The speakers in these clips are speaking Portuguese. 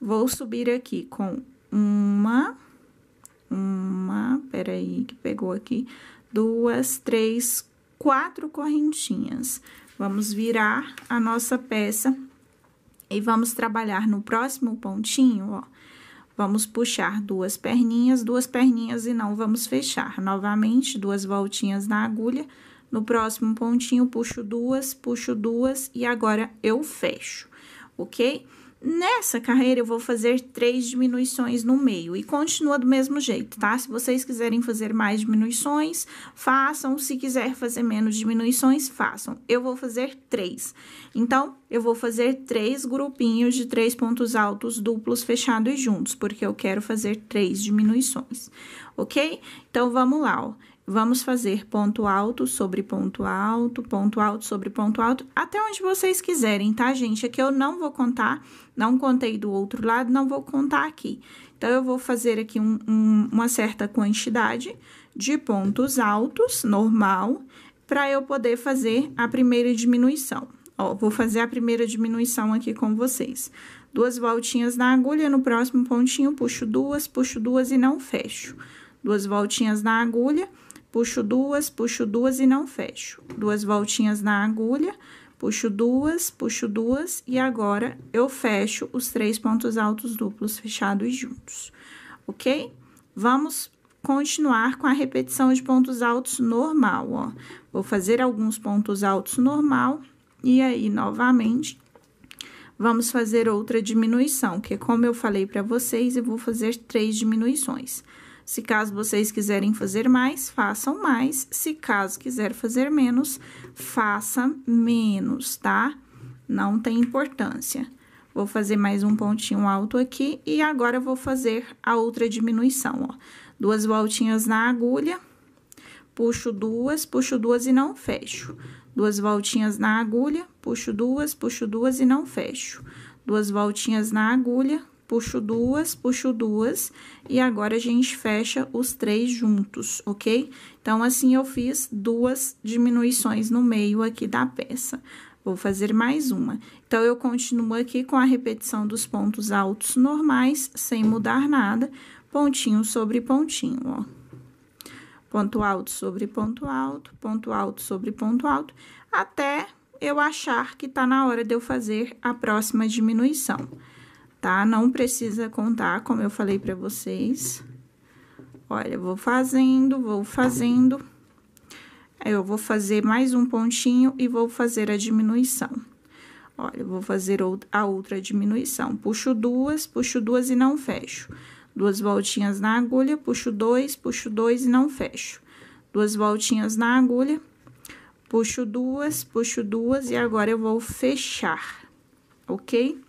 Vou subir aqui com uma, uma, peraí, que pegou aqui, duas, três, quatro correntinhas. Vamos virar a nossa peça e vamos trabalhar no próximo pontinho, ó. Vamos puxar duas perninhas, duas perninhas e não vamos fechar. Novamente, duas voltinhas na agulha. No próximo pontinho, puxo duas, puxo duas e agora eu fecho, ok? Ok? Nessa carreira, eu vou fazer três diminuições no meio e continua do mesmo jeito, tá? Se vocês quiserem fazer mais diminuições, façam. Se quiser fazer menos diminuições, façam. Eu vou fazer três. Então, eu vou fazer três grupinhos de três pontos altos duplos fechados juntos, porque eu quero fazer três diminuições, ok? Então, vamos lá, ó. Vamos fazer ponto alto sobre ponto alto, ponto alto sobre ponto alto, até onde vocês quiserem, tá, gente? Aqui é eu não vou contar, não contei do outro lado, não vou contar aqui. Então, eu vou fazer aqui um, um, uma certa quantidade de pontos altos, normal, para eu poder fazer a primeira diminuição. Ó, vou fazer a primeira diminuição aqui com vocês. Duas voltinhas na agulha, no próximo pontinho, puxo duas, puxo duas e não fecho. Duas voltinhas na agulha puxo duas, puxo duas e não fecho. Duas voltinhas na agulha, puxo duas, puxo duas e agora eu fecho os três pontos altos duplos fechados juntos, ok? Vamos continuar com a repetição de pontos altos normal, ó. Vou fazer alguns pontos altos normal e aí, novamente, vamos fazer outra diminuição, que é como eu falei para vocês, eu vou fazer três diminuições. Se caso vocês quiserem fazer mais, façam mais. Se caso quiser fazer menos, faça menos, tá? Não tem importância. Vou fazer mais um pontinho alto aqui e agora vou fazer a outra diminuição, ó. Duas voltinhas na agulha, puxo duas, puxo duas e não fecho. Duas voltinhas na agulha, puxo duas, puxo duas e não fecho. Duas voltinhas na agulha, puxo duas, puxo duas, e agora a gente fecha os três juntos, ok? Então, assim, eu fiz duas diminuições no meio aqui da peça. Vou fazer mais uma. Então, eu continuo aqui com a repetição dos pontos altos normais, sem mudar nada, pontinho sobre pontinho, ó. Ponto alto sobre ponto alto, ponto alto sobre ponto alto, até eu achar que tá na hora de eu fazer a próxima diminuição tá? Não precisa contar, como eu falei para vocês. Olha, vou fazendo, vou fazendo. Eu vou fazer mais um pontinho e vou fazer a diminuição. Olha, vou fazer a outra diminuição. Puxo duas, puxo duas e não fecho. Duas voltinhas na agulha, puxo dois, puxo dois e não fecho. Duas voltinhas na agulha, puxo duas, puxo duas e agora eu vou fechar, ok?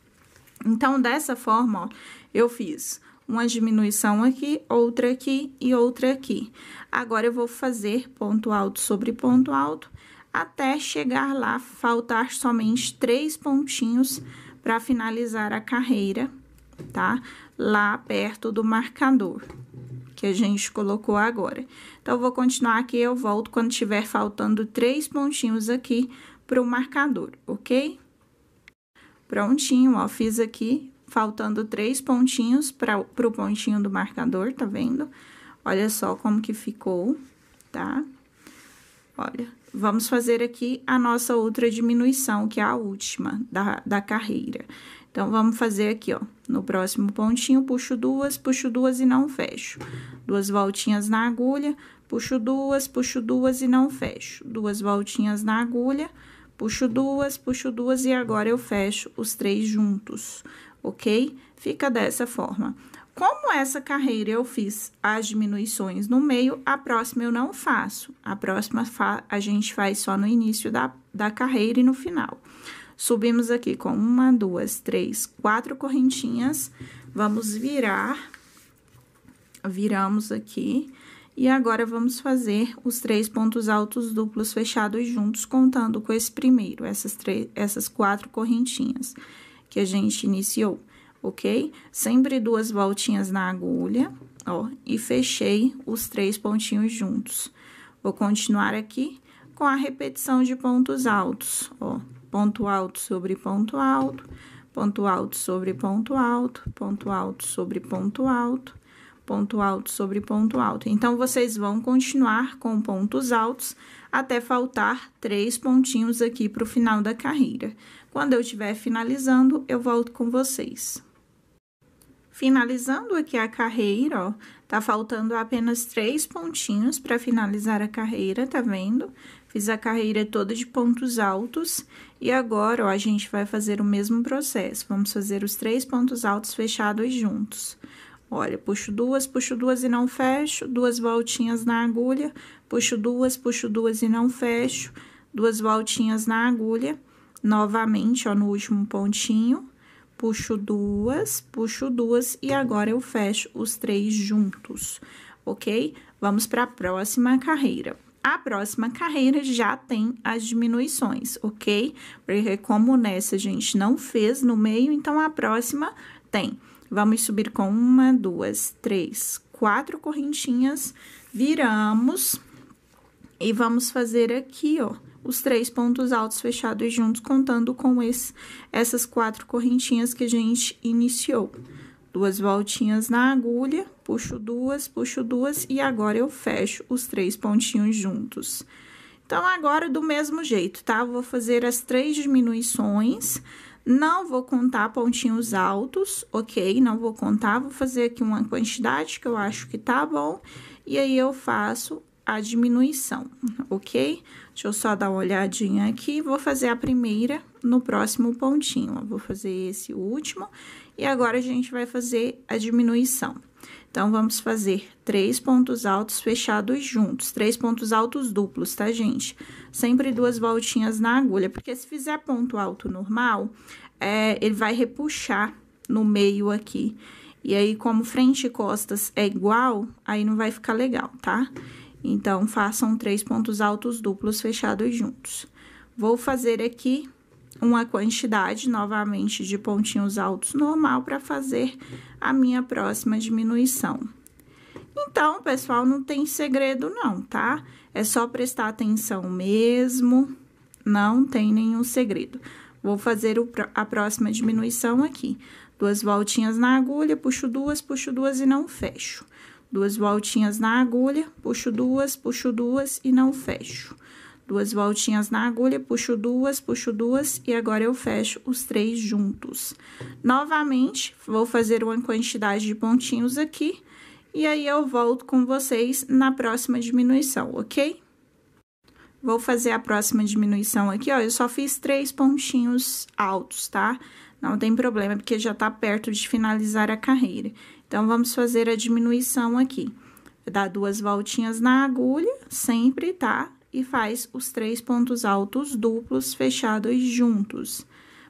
Então, dessa forma, ó, eu fiz uma diminuição aqui, outra aqui e outra aqui. Agora, eu vou fazer ponto alto sobre ponto alto até chegar lá, faltar somente três pontinhos para finalizar a carreira, tá? Lá perto do marcador que a gente colocou agora. Então, vou continuar aqui, eu volto quando tiver faltando três pontinhos aqui para o marcador, ok? Prontinho, ó, fiz aqui, faltando três pontinhos para o pontinho do marcador, tá vendo? Olha só como que ficou, tá? Olha, vamos fazer aqui a nossa outra diminuição, que é a última da, da carreira. Então, vamos fazer aqui, ó, no próximo pontinho, puxo duas, puxo duas e não fecho. Duas voltinhas na agulha, puxo duas, puxo duas e não fecho. Duas voltinhas na agulha, Puxo duas, puxo duas e agora eu fecho os três juntos, ok? Fica dessa forma. Como essa carreira eu fiz as diminuições no meio, a próxima eu não faço. A próxima a gente faz só no início da, da carreira e no final. Subimos aqui com uma, duas, três, quatro correntinhas. Vamos virar. Viramos aqui e agora, vamos fazer os três pontos altos duplos fechados juntos, contando com esse primeiro, essas, três, essas quatro correntinhas que a gente iniciou, ok? Sempre duas voltinhas na agulha, ó, e fechei os três pontinhos juntos. Vou continuar aqui com a repetição de pontos altos, ó, ponto alto sobre ponto alto, ponto alto sobre ponto alto, ponto alto sobre ponto alto ponto alto sobre ponto alto. Então, vocês vão continuar com pontos altos até faltar três pontinhos aqui para o final da carreira. Quando eu estiver finalizando, eu volto com vocês. Finalizando aqui a carreira, ó, tá faltando apenas três pontinhos para finalizar a carreira, tá vendo? Fiz a carreira toda de pontos altos e agora, ó, a gente vai fazer o mesmo processo. Vamos fazer os três pontos altos fechados juntos. Olha, puxo duas, puxo duas e não fecho, duas voltinhas na agulha, puxo duas, puxo duas e não fecho, duas voltinhas na agulha, novamente, ó, no último pontinho, puxo duas, puxo duas e agora eu fecho os três juntos, ok? Vamos para a próxima carreira. A próxima carreira já tem as diminuições, ok? Porque como nessa a gente não fez no meio, então a próxima tem Vamos subir com uma, duas, três, quatro correntinhas, viramos e vamos fazer aqui, ó, os três pontos altos fechados juntos, contando com esse, essas quatro correntinhas que a gente iniciou. Duas voltinhas na agulha, puxo duas, puxo duas e agora eu fecho os três pontinhos juntos. Então, agora, do mesmo jeito, tá? Vou fazer as três diminuições não vou contar pontinhos altos, ok? Não vou contar, vou fazer aqui uma quantidade que eu acho que tá bom. E aí, eu faço a diminuição, ok? Deixa eu só dar uma olhadinha aqui. Vou fazer a primeira no próximo pontinho. vou fazer esse último. E agora, a gente vai fazer a diminuição. Então, vamos fazer três pontos altos fechados juntos, três pontos altos duplos, tá, gente? Sempre duas voltinhas na agulha, porque se fizer ponto alto normal, é, ele vai repuxar no meio aqui. E aí, como frente e costas é igual, aí não vai ficar legal, tá? Então, façam três pontos altos duplos fechados juntos. Vou fazer aqui uma quantidade novamente de pontinhos altos normal para fazer a minha próxima diminuição. Então, pessoal, não tem segredo não, tá? É só prestar atenção mesmo, não tem nenhum segredo. Vou fazer a próxima diminuição aqui. Duas voltinhas na agulha, puxo duas, puxo duas e não fecho. Duas voltinhas na agulha, puxo duas, puxo duas e não fecho Duas voltinhas na agulha, puxo duas, puxo duas e agora eu fecho os três juntos. Novamente, vou fazer uma quantidade de pontinhos aqui e aí eu volto com vocês na próxima diminuição, ok? Vou fazer a próxima diminuição aqui, ó, eu só fiz três pontinhos altos, tá? Não tem problema, porque já tá perto de finalizar a carreira. Então, vamos fazer a diminuição aqui. Dá duas voltinhas na agulha, sempre, tá? e faz os três pontos altos duplos fechados juntos.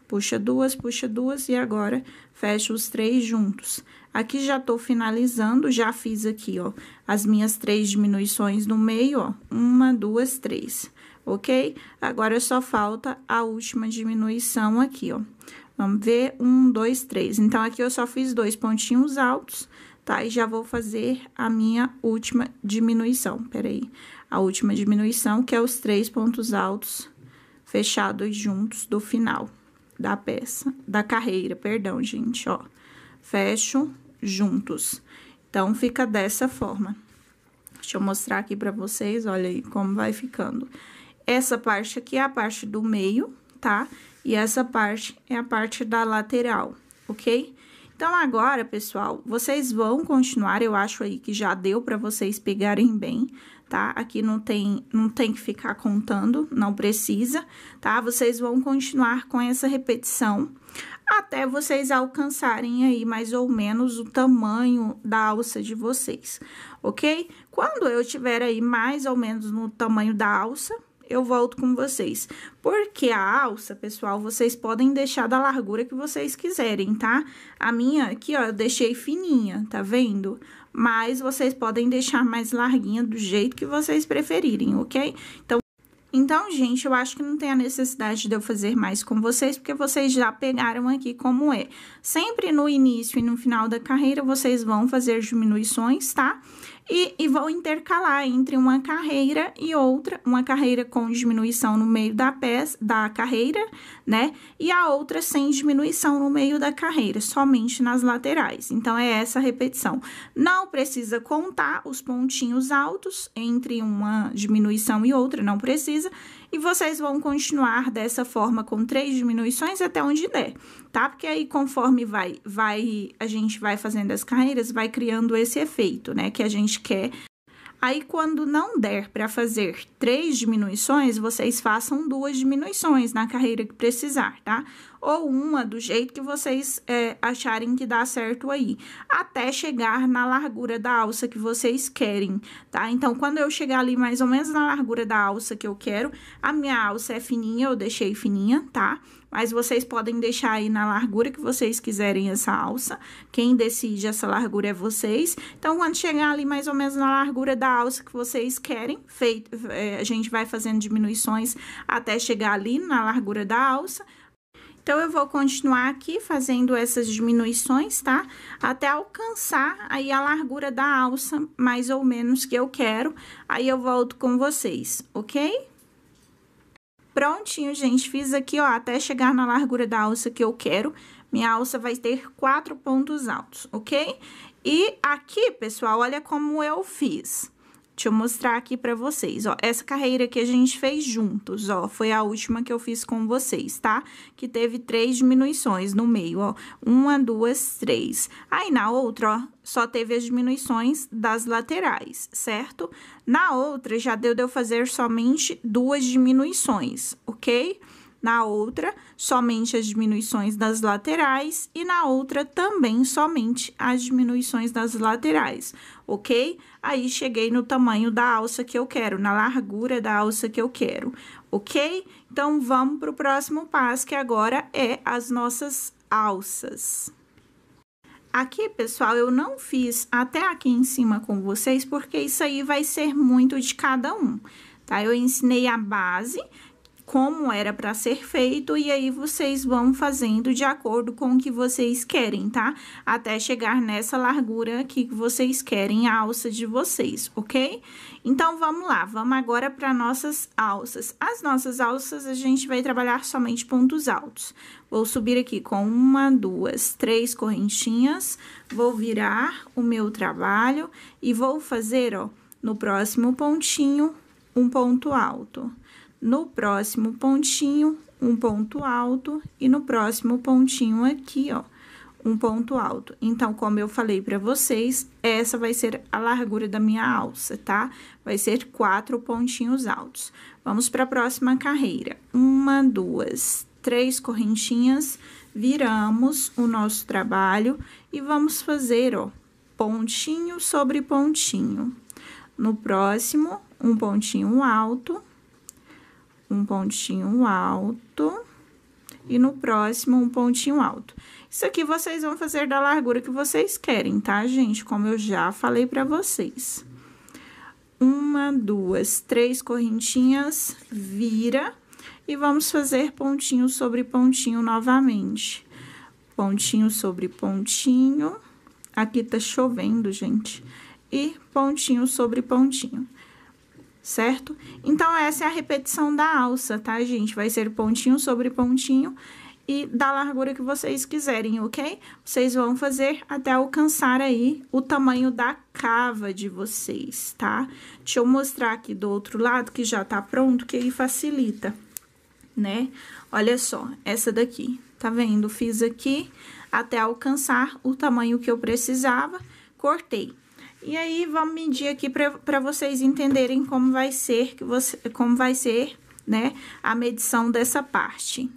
Puxa duas, puxa duas e agora fecho os três juntos. Aqui já tô finalizando, já fiz aqui, ó, as minhas três diminuições no meio, ó, uma, duas, três, ok? Agora só falta a última diminuição aqui, ó. Vamos ver, um, dois, três. Então, aqui eu só fiz dois pontinhos altos, tá? E já vou fazer a minha última diminuição, peraí. A última diminuição, que é os três pontos altos fechados juntos do final da peça, da carreira, perdão, gente, ó. Fecho juntos. Então, fica dessa forma. Deixa eu mostrar aqui pra vocês, olha aí como vai ficando. Essa parte aqui é a parte do meio, tá? E essa parte é a parte da lateral, ok? Então agora, pessoal, vocês vão continuar, eu acho aí que já deu para vocês pegarem bem, tá? Aqui não tem, não tem que ficar contando, não precisa, tá? Vocês vão continuar com essa repetição até vocês alcançarem aí mais ou menos o tamanho da alça de vocês, ok? Quando eu tiver aí mais ou menos no tamanho da alça, eu volto com vocês. Porque a alça, pessoal, vocês podem deixar da largura que vocês quiserem, tá? A minha aqui, ó, eu deixei fininha, tá vendo? Mas vocês podem deixar mais larguinha do jeito que vocês preferirem, ok? Então... Então, gente, eu acho que não tem a necessidade de eu fazer mais com vocês, porque vocês já pegaram aqui como é. Sempre no início e no final da carreira, vocês vão fazer diminuições, tá? e, e vão intercalar entre uma carreira e outra, uma carreira com diminuição no meio da, peça, da carreira, né? E a outra sem diminuição no meio da carreira, somente nas laterais. Então, é essa repetição. Não precisa contar os pontinhos altos entre uma diminuição e outra, não precisa e vocês vão continuar dessa forma com três diminuições até onde der, tá? Porque aí conforme vai, vai a gente vai fazendo as carreiras, vai criando esse efeito, né, que a gente quer. Aí quando não der para fazer três diminuições, vocês façam duas diminuições na carreira que precisar, tá? ou uma do jeito que vocês é, acharem que dá certo aí, até chegar na largura da alça que vocês querem, tá? Então, quando eu chegar ali mais ou menos na largura da alça que eu quero, a minha alça é fininha, eu deixei fininha, tá? Mas vocês podem deixar aí na largura que vocês quiserem essa alça, quem decide essa largura é vocês. Então, quando chegar ali mais ou menos na largura da alça que vocês querem, feito, é, a gente vai fazendo diminuições até chegar ali na largura da alça, então, eu vou continuar aqui fazendo essas diminuições, tá? Até alcançar aí a largura da alça, mais ou menos, que eu quero. Aí, eu volto com vocês, ok? Prontinho, gente. Fiz aqui, ó, até chegar na largura da alça que eu quero. Minha alça vai ter quatro pontos altos, ok? E aqui, pessoal, olha como eu fiz. Deixa eu mostrar aqui para vocês, ó. Essa carreira que a gente fez juntos, ó, foi a última que eu fiz com vocês, tá? Que teve três diminuições no meio, ó. Uma, duas, três. Aí, na outra, ó, só teve as diminuições das laterais, certo? Na outra, já deu de eu fazer somente duas diminuições, ok? Na outra, somente as diminuições das laterais e na outra também somente as diminuições das laterais ok? Aí cheguei no tamanho da alça que eu quero, na largura da alça que eu quero, ok? Então, vamos para o próximo passo, que agora é as nossas alças. Aqui, pessoal, eu não fiz até aqui em cima com vocês, porque isso aí vai ser muito de cada um, tá? Eu ensinei a base como era para ser feito e aí vocês vão fazendo de acordo com o que vocês querem, tá? Até chegar nessa largura aqui que vocês querem a alça de vocês, ok? Então, vamos lá, vamos agora para nossas alças. As nossas alças, a gente vai trabalhar somente pontos altos. Vou subir aqui com uma, duas, três correntinhas, vou virar o meu trabalho e vou fazer, ó, no próximo pontinho, um ponto alto no próximo pontinho, um ponto alto, e no próximo pontinho aqui, ó, um ponto alto. Então, como eu falei para vocês, essa vai ser a largura da minha alça, tá? Vai ser quatro pontinhos altos. Vamos para a próxima carreira. Uma, duas, três correntinhas, viramos o nosso trabalho e vamos fazer, ó, pontinho sobre pontinho. No próximo, um pontinho alto um pontinho alto e no próximo um pontinho alto. Isso aqui vocês vão fazer da largura que vocês querem, tá, gente? Como eu já falei pra vocês. Uma, duas, três correntinhas, vira e vamos fazer pontinho sobre pontinho novamente. Pontinho sobre pontinho. Aqui tá chovendo, gente. E pontinho sobre pontinho certo? Então, essa é a repetição da alça, tá, gente? Vai ser pontinho sobre pontinho e da largura que vocês quiserem, ok? Vocês vão fazer até alcançar aí o tamanho da cava de vocês, tá? Deixa eu mostrar aqui do outro lado que já tá pronto, que aí facilita, né? Olha só, essa daqui, tá vendo? Fiz aqui até alcançar o tamanho que eu precisava, cortei. E aí vamos medir aqui para vocês entenderem como vai ser que você como vai ser, né, a medição dessa parte.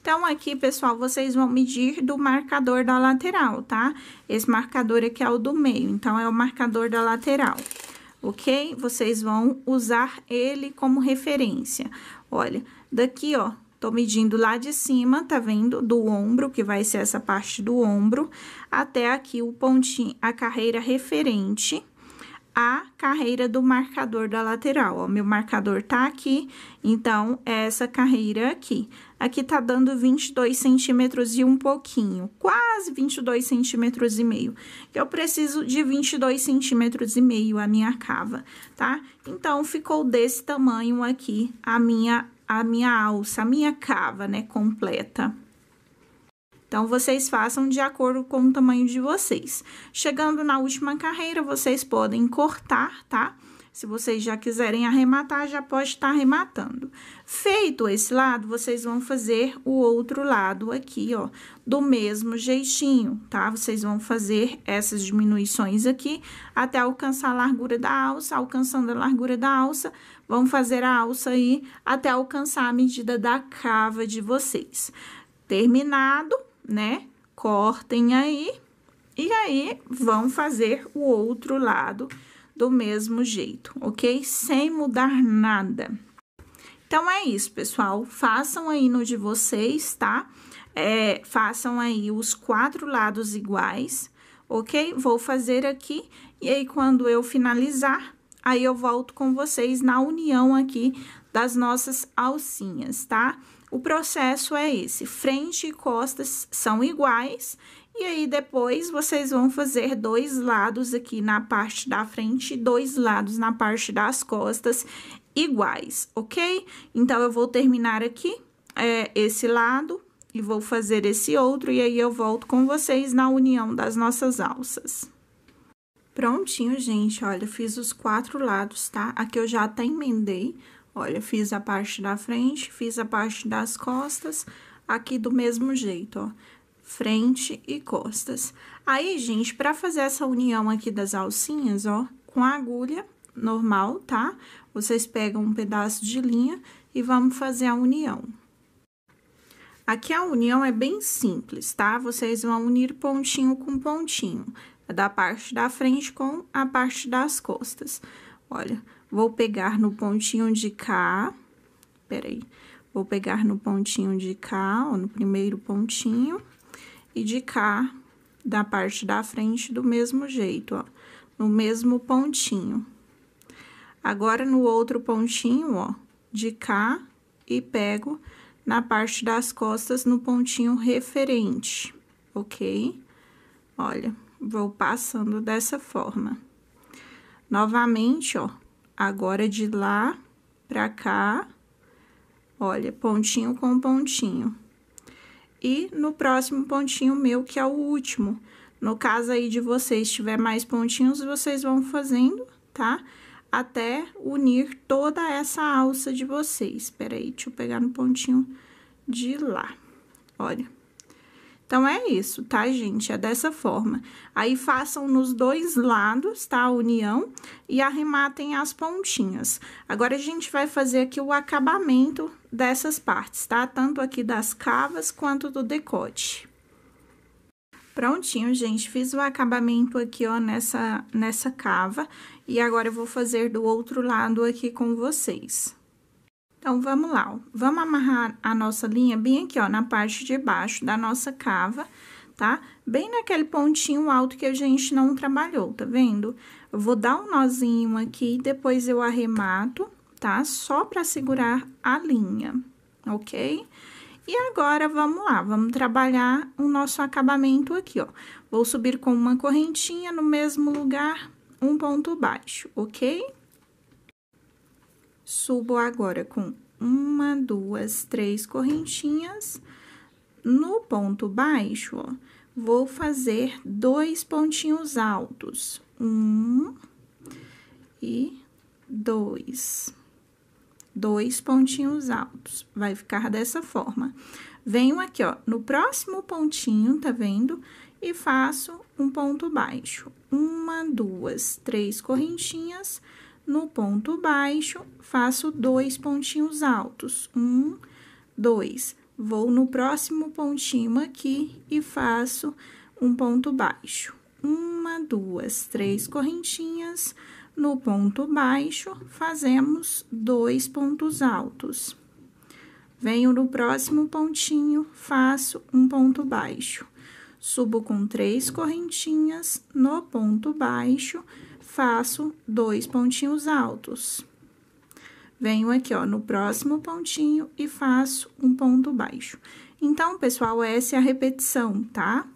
Então, aqui, pessoal, vocês vão medir do marcador da lateral, tá? Esse marcador aqui é o do meio, então, é o marcador da lateral, ok? Vocês vão usar ele como referência. Olha, daqui, ó, Tô medindo lá de cima, tá vendo? Do ombro, que vai ser essa parte do ombro, até aqui o pontinho, a carreira referente à carreira do marcador da lateral. Ó, meu marcador tá aqui, então, é essa carreira aqui. Aqui tá dando 22 centímetros e um pouquinho, quase 22 centímetros e meio. Eu preciso de 22 centímetros e meio a minha cava, tá? Então, ficou desse tamanho aqui a minha a minha alça, a minha cava, né, completa. Então, vocês façam de acordo com o tamanho de vocês. Chegando na última carreira, vocês podem cortar, tá? Se vocês já quiserem arrematar, já pode estar arrematando. Feito esse lado, vocês vão fazer o outro lado aqui, ó, do mesmo jeitinho, tá? Vocês vão fazer essas diminuições aqui até alcançar a largura da alça, alcançando a largura da alça, vão fazer a alça aí até alcançar a medida da cava de vocês. Terminado, né? Cortem aí, e aí, vão fazer o outro lado do mesmo jeito, ok? Sem mudar nada. Então é isso, pessoal. Façam aí no de vocês, tá? É, façam aí os quatro lados iguais, ok? Vou fazer aqui e aí quando eu finalizar, aí eu volto com vocês na união aqui das nossas alcinhas, tá? O processo é esse: frente e costas são iguais e aí, depois, vocês vão fazer dois lados aqui na parte da frente, dois lados na parte das costas iguais, ok? Então, eu vou terminar aqui é, esse lado e vou fazer esse outro, e aí eu volto com vocês na união das nossas alças. Prontinho, gente, olha, fiz os quatro lados, tá? Aqui eu já até emendei, olha, fiz a parte da frente, fiz a parte das costas, aqui do mesmo jeito, ó frente e costas. Aí, gente, para fazer essa união aqui das alcinhas, ó, com a agulha normal, tá? Vocês pegam um pedaço de linha e vamos fazer a união. Aqui a união é bem simples, tá? Vocês vão unir pontinho com pontinho, da parte da frente com a parte das costas. Olha, vou pegar no pontinho de cá, peraí, vou pegar no pontinho de cá, ó, no primeiro pontinho, e de cá da parte da frente do mesmo jeito, ó, no mesmo pontinho. Agora, no outro pontinho, ó, de cá e pego na parte das costas no pontinho referente, ok? Olha, vou passando dessa forma. Novamente, ó, agora de lá pra cá, olha, pontinho com pontinho e no próximo pontinho meu, que é o último. No caso aí de vocês, tiver mais pontinhos, vocês vão fazendo, tá? Até unir toda essa alça de vocês. Espera aí, deixa eu pegar no pontinho de lá. Olha. Então é isso, tá, gente? É dessa forma. Aí façam nos dois lados, tá? A união e arrematem as pontinhas. Agora a gente vai fazer aqui o acabamento dessas partes, tá? Tanto aqui das cavas quanto do decote. Prontinho, gente, fiz o acabamento aqui, ó, nessa, nessa cava, e agora eu vou fazer do outro lado aqui com vocês. Então, vamos lá. Ó. Vamos amarrar a nossa linha bem aqui, ó, na parte de baixo da nossa cava, tá? Bem naquele pontinho alto que a gente não trabalhou, tá vendo? Eu vou dar um nozinho aqui, depois eu arremato, tá? Só pra segurar a linha, ok? E agora, vamos lá, vamos trabalhar o nosso acabamento aqui, ó. Vou subir com uma correntinha no mesmo lugar, um ponto baixo, ok? Ok? Subo agora com uma, duas, três correntinhas. No ponto baixo, ó, vou fazer dois pontinhos altos. Um e dois. Dois pontinhos altos. Vai ficar dessa forma. Venho aqui, ó, no próximo pontinho, tá vendo? E faço um ponto baixo. Uma, duas, três correntinhas no ponto baixo, faço dois pontinhos altos. Um, dois. Vou no próximo pontinho aqui e faço um ponto baixo. Uma, duas, três correntinhas. No ponto baixo, fazemos dois pontos altos. Venho no próximo pontinho, faço um ponto baixo. Subo com três correntinhas no ponto baixo faço dois pontinhos altos. Venho aqui, ó, no próximo pontinho e faço um ponto baixo. Então, pessoal, essa é a repetição, tá?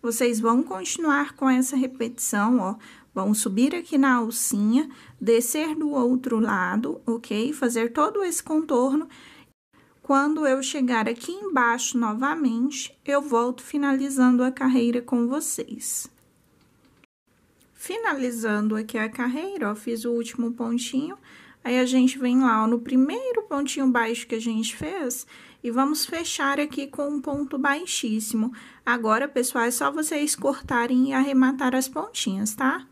Vocês vão continuar com essa repetição, ó. Vão subir aqui na alcinha, descer do outro lado, ok? Fazer todo esse contorno. Quando eu chegar aqui embaixo novamente, eu volto finalizando a carreira com vocês. Finalizando aqui a carreira, ó, fiz o último pontinho, aí a gente vem lá ó, no primeiro pontinho baixo que a gente fez e vamos fechar aqui com um ponto baixíssimo. Agora, pessoal, é só vocês cortarem e arrematar as pontinhas, tá?